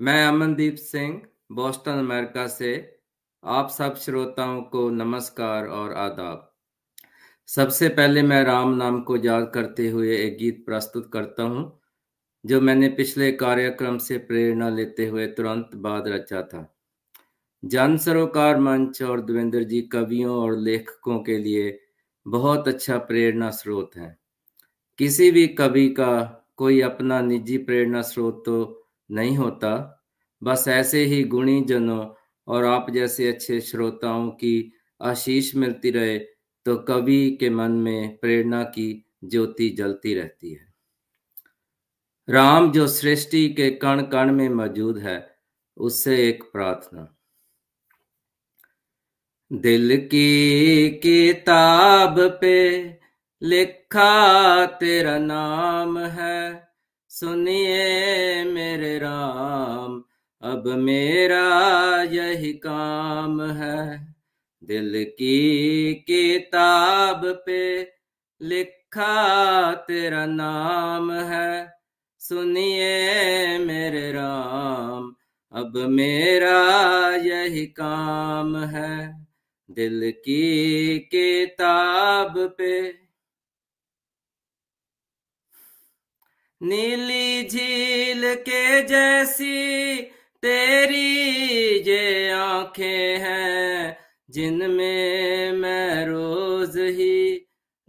मैं Amandeep Singh Boston America से आप सब श्रोताओं को नमस्कार और आदाब सबसे पहले मैं राम नाम को याद करते हुए एक गीत प्रस्तुत करता हूं, जो मैंने पिछले कार्यक्रम से प्रेरणा लेते हुए तुरंत बाद रचा था जन सरोकार मंच और देवेंद्र जी कवियों और लेखकों के लिए बहुत अच्छा प्रेरणा स्रोत है किसी भी कवि का कोई अपना निजी प्रेरणा स्रोत तो नहीं होता बस ऐसे ही गुणी जनों और आप जैसे अच्छे श्रोताओं की आशीष मिलती रहे तो कवि के मन में प्रेरणा की ज्योति जलती रहती है राम जो सृष्टि के कण कण में मौजूद है उससे एक प्रार्थना दिल की किताब पे लिखा तेरा नाम है सुनिए मेरे राम अब मेरा यही काम है दिल की किताब पे लिखा तेरा नाम है सुनिए मेरे राम अब मेरा यही काम है दिल की किताब पे नीली झील के जैसी तेरी ये आंखें हैं जिनमें मैं रोज ही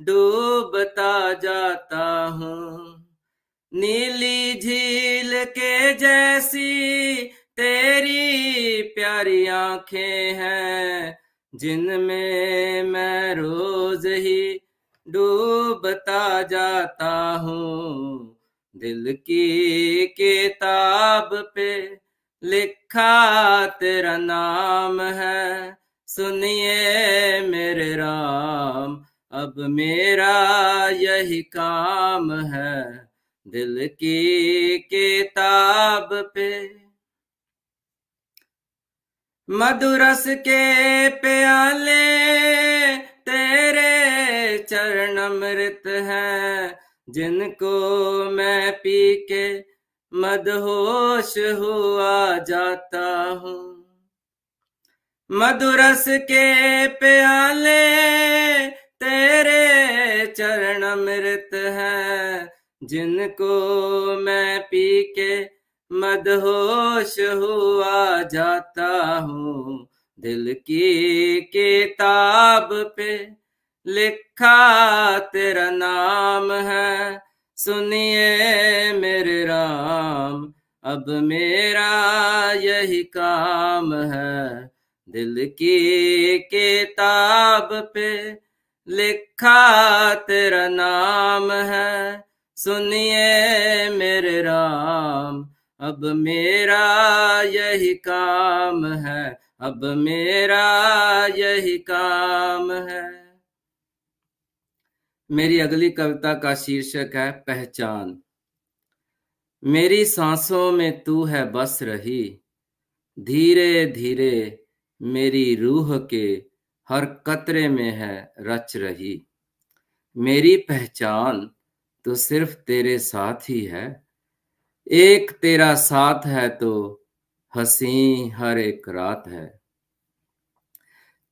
डूबता जाता हूँ नीली झील के जैसी तेरी प्यारी आंखें हैं जिनमें मैं रोज ही डूबता जाता हूँ दिल की किताब पे लिखा तेरा नाम है सुनिए मेरे राम अब मेरा यही काम है दिल की किताब पे मधुरस के प्याले तेरे चरण अमृत है जिनको मैं पी के मदहोश हुआ जाता हूँ मधुरस के प्याले तेरे चरण मृत है जिनको मैं पी के मदहोश हुआ जाता हूँ दिल की किताब पे लिखा तेरा नाम है सुनिए मेरे राम अब मेरा यही काम है दिल की किताब पे लिखा तेरा नाम है सुनिए मेरे राम अब मेरा यही काम है अब मेरा यही काम है मेरी अगली कविता का शीर्षक है पहचान मेरी सांसों में तू है बस रही धीरे धीरे मेरी रूह के हर कतरे में है रच रही मेरी पहचान तो सिर्फ तेरे साथ ही है एक तेरा साथ है तो हसी हर एक रात है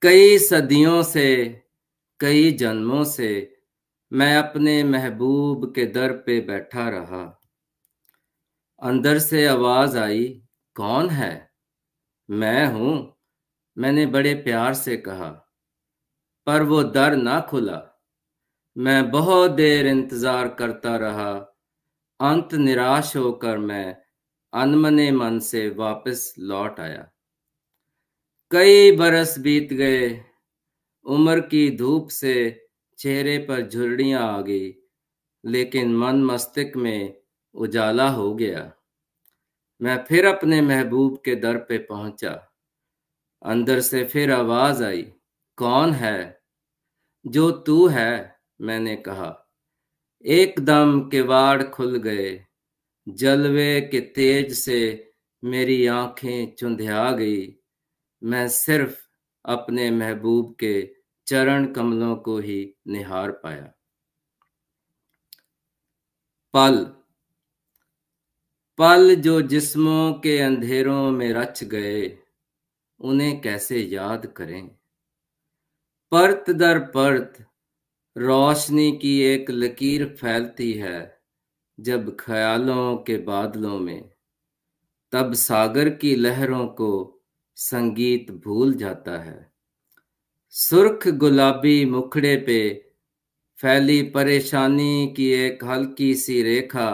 कई सदियों से कई जन्मों से मैं अपने महबूब के दर पे बैठा रहा अंदर से आवाज आई कौन है मैं हूं मैंने बड़े प्यार से कहा पर वो दर ना खुला मैं बहुत देर इंतजार करता रहा अंत निराश होकर मैं अनमने मन से वापस लौट आया कई बरस बीत गए उम्र की धूप से चेहरे पर झुर्रियां आ गई लेकिन मन मस्तिष्क में उजाला हो गया मैं फिर अपने महबूब के दर पे पहुंचा अंदर से फिर आवाज आई कौन है जो तू है मैंने कहा एकदम किवाड़ खुल गए जलवे के तेज से मेरी आंखें चुंधिया गई मैं सिर्फ अपने महबूब के चरण कमलों को ही निहार पाया पल पल जो जिस्मों के अंधेरों में रच गए उन्हें कैसे याद करें परत दर परत रोशनी की एक लकीर फैलती है जब ख्यालों के बादलों में तब सागर की लहरों को संगीत भूल जाता है सुर्ख गुलाबी मुखड़े पे फैली परेशानी की एक हल्की सी रेखा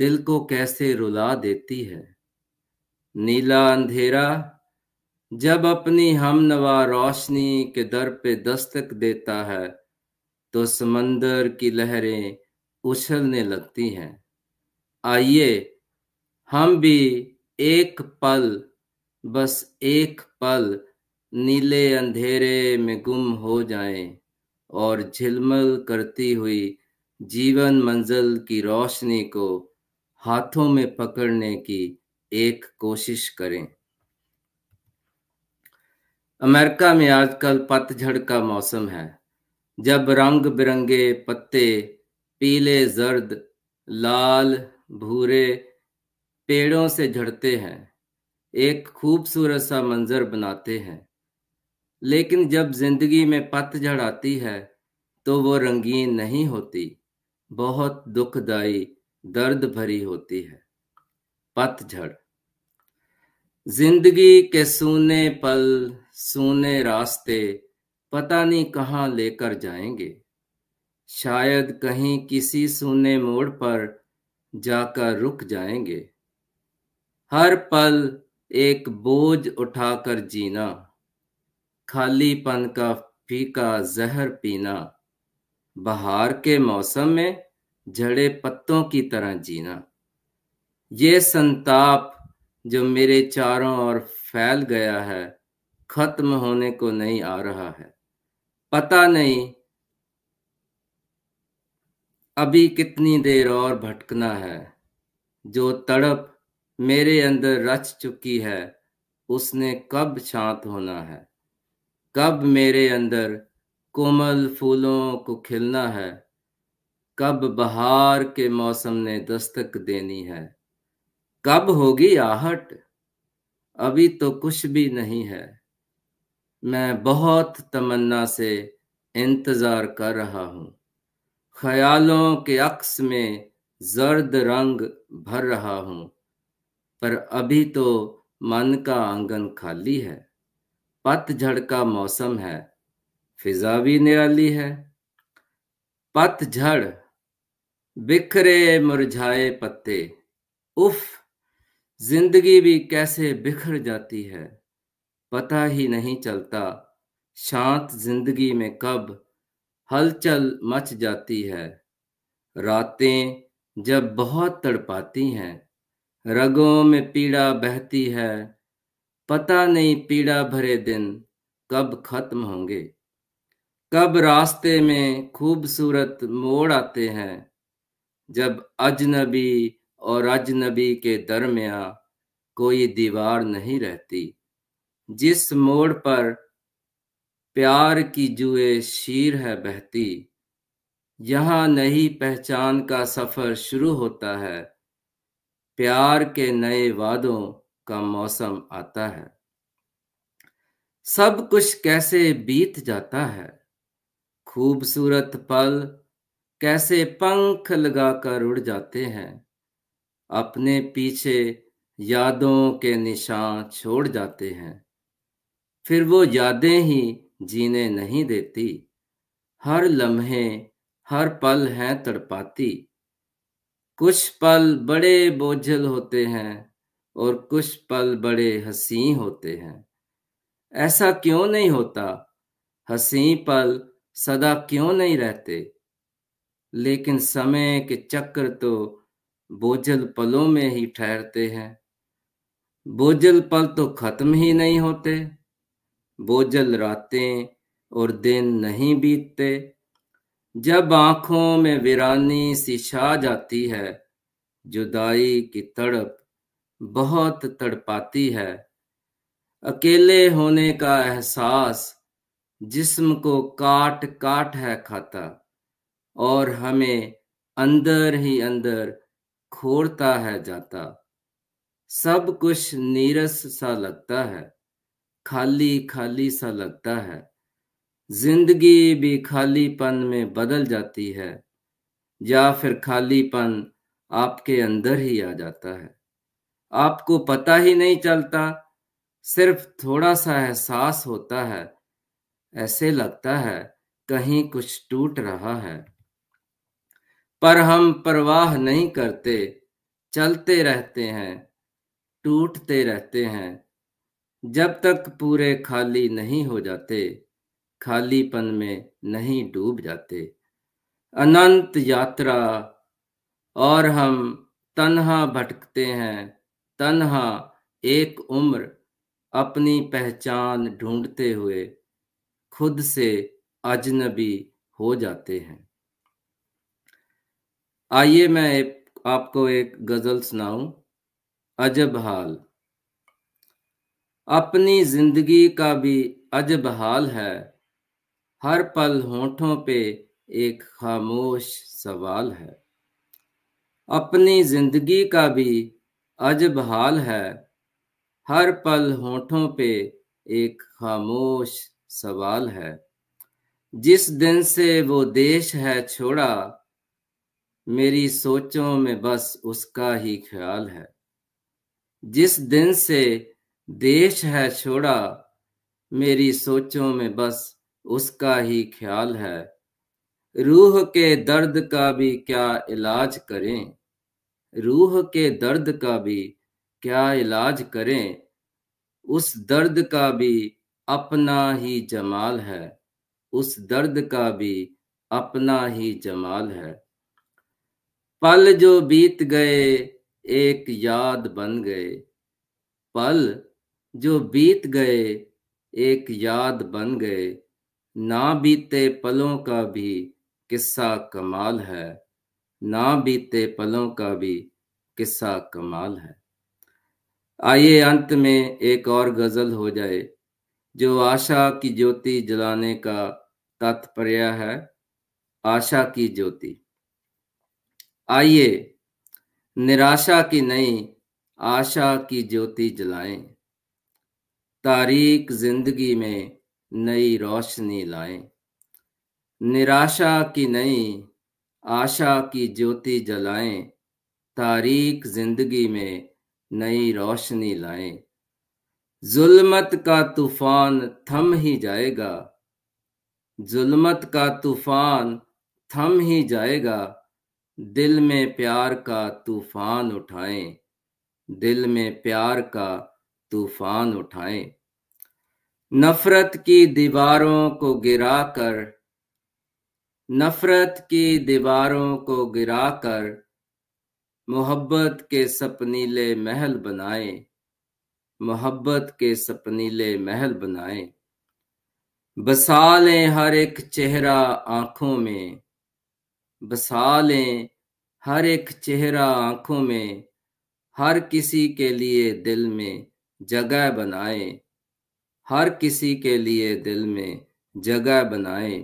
दिल को कैसे रुला देती है नीला अंधेरा जब अपनी हमनवा रोशनी के दर पे दस्तक देता है तो समंदर की लहरें उछलने लगती हैं आइए हम भी एक पल बस एक पल नीले अंधेरे में गुम हो जाएं और झिलमल करती हुई जीवन मंजिल की रोशनी को हाथों में पकड़ने की एक कोशिश करें अमेरिका में आजकल पतझड़ का मौसम है जब रंग बिरंगे पत्ते पीले जर्द लाल भूरे पेड़ों से झड़ते हैं एक खूबसूरत सा मंजर बनाते हैं लेकिन जब जिंदगी में पतझड़ आती है तो वो रंगीन नहीं होती बहुत दुखदाई दर्द भरी होती है पतझड़ जिंदगी के सूने पल सूने रास्ते पता नहीं कहाँ लेकर जाएंगे शायद कहीं किसी सूने मोड़ पर जाकर रुक जाएंगे हर पल एक बोझ उठाकर जीना खालीपन का फीका जहर पीना बहार के मौसम में झड़े पत्तों की तरह जीना ये संताप जो मेरे चारों ओर फैल गया है खत्म होने को नहीं आ रहा है पता नहीं अभी कितनी देर और भटकना है जो तड़प मेरे अंदर रच चुकी है उसने कब शांत होना है कब मेरे अंदर कोमल फूलों को खिलना है कब बहार के मौसम ने दस्तक देनी है कब होगी आहट अभी तो कुछ भी नहीं है मैं बहुत तमन्ना से इंतज़ार कर रहा हूँ ख्यालों के अक्स में जर्द रंग भर रहा हूँ पर अभी तो मन का आंगन खाली है पतझड़ का मौसम है फिजा भी निराली है पतझड़ बिखरे मुरझाए पत्ते उफ जिंदगी भी कैसे बिखर जाती है पता ही नहीं चलता शांत जिंदगी में कब हलचल मच जाती है रातें जब बहुत तड़पाती हैं रगों में पीड़ा बहती है पता नहीं पीड़ा भरे दिन कब खत्म होंगे कब रास्ते में खूबसूरत मोड़ आते हैं जब अजनबी और अजनबी के दरमिया कोई दीवार नहीं रहती जिस मोड़ पर प्यार की जुए शीर है बहती यहाँ नहीं पहचान का सफर शुरू होता है प्यार के नए वादों का मौसम आता है सब कुछ कैसे बीत जाता है खूबसूरत पल कैसे पंख लगाकर उड़ जाते हैं अपने पीछे यादों के निशान छोड़ जाते हैं फिर वो यादें ही जीने नहीं देती हर लम्हे हर पल हैं तड़पाती कुछ पल बड़े बोझल होते हैं और कुछ पल बड़े हसी होते हैं ऐसा क्यों नहीं होता हसी पल सदा क्यों नहीं रहते लेकिन समय के चक्र तो बोझल पलों में ही ठहरते हैं बोझल पल तो खत्म ही नहीं होते बोझल रातें और दिन नहीं बीतते जब आंखों में वीरानी सी छा जाती है जुदाई की तड़प बहुत तड़पाती है अकेले होने का एहसास जिस्म को काट काट है खाता और हमें अंदर ही अंदर खोड़ता है जाता सब कुछ नीरस सा लगता है खाली खाली सा लगता है जिंदगी भी खालीपन में बदल जाती है या फिर खालीपन आपके अंदर ही आ जाता है आपको पता ही नहीं चलता सिर्फ थोड़ा सा एहसास होता है ऐसे लगता है कहीं कुछ टूट रहा है पर हम परवाह नहीं करते चलते रहते हैं टूटते रहते हैं जब तक पूरे खाली नहीं हो जाते खालीपन में नहीं डूब जाते अनंत यात्रा और हम तन्हा भटकते हैं तन्हा एक उम्र अपनी पहचान ढूंढते हुए खुद से अजनबी हो जाते हैं आइए मैं आपको एक गजल सुनाऊं अजब हाल अपनी जिंदगी का भी अजब हाल है हर पल होठों पे एक खामोश सवाल है अपनी जिंदगी का भी अजब हाल है हर पल होठों पे एक खामोश सवाल है जिस दिन से वो देश है छोड़ा मेरी सोचों में बस उसका ही ख्याल है जिस दिन से देश है छोड़ा मेरी सोचों में बस उसका ही ख्याल है रूह के दर्द का भी क्या इलाज करें रूह के दर्द का भी क्या इलाज करें उस दर्द का भी अपना ही जमाल है उस दर्द का भी अपना ही जमाल है पल जो बीत गए एक याद बन गए पल जो बीत गए एक याद बन गए ना बीते पलों का भी किस्सा कमाल है ना बीते पलों का भी किस्सा कमाल है आइए अंत में एक और गजल हो जाए जो आशा की ज्योति जलाने का तात्पर्य है आशा की ज्योति आइए निराशा की नहीं आशा की ज्योति जलाएं तारीख जिंदगी में नई रोशनी लाएं निराशा की नहीं आशा की ज्योति जलाएं तारीख जिंदगी में नई रोशनी लाएं जुल्मत का तूफान थम ही जाएगा जुल्मत का तूफान थम ही जाएगा दिल में प्यार का तूफान उठाएं दिल में प्यार का तूफान उठाएं नफरत की दीवारों को गिराकर नफरत की दीवारों को गिराकर मोहब्बत के सपनीले महल बनाए मोहब्बत के सपनीले महल बनाए बसा लें हर एक चेहरा आंखों में बसा लें हर एक चेहरा आंखों में हर किसी के लिए दिल में जगह बनाए हर किसी के लिए दिल में जगह बनाए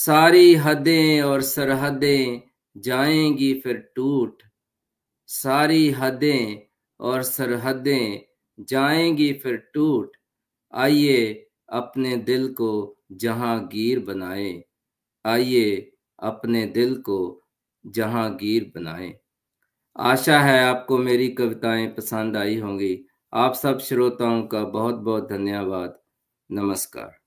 सारी हदें और सरहदें जाएंगी फिर टूट सारी हदें और सरहदें जाएंगी फिर टूट आइए अपने दिल को जहांगीर बनाए आइए अपने दिल को जहांगीर बनाए आशा है आपको मेरी कविताएं पसंद आई होंगी आप सब श्रोताओं का बहुत बहुत धन्यवाद नमस्कार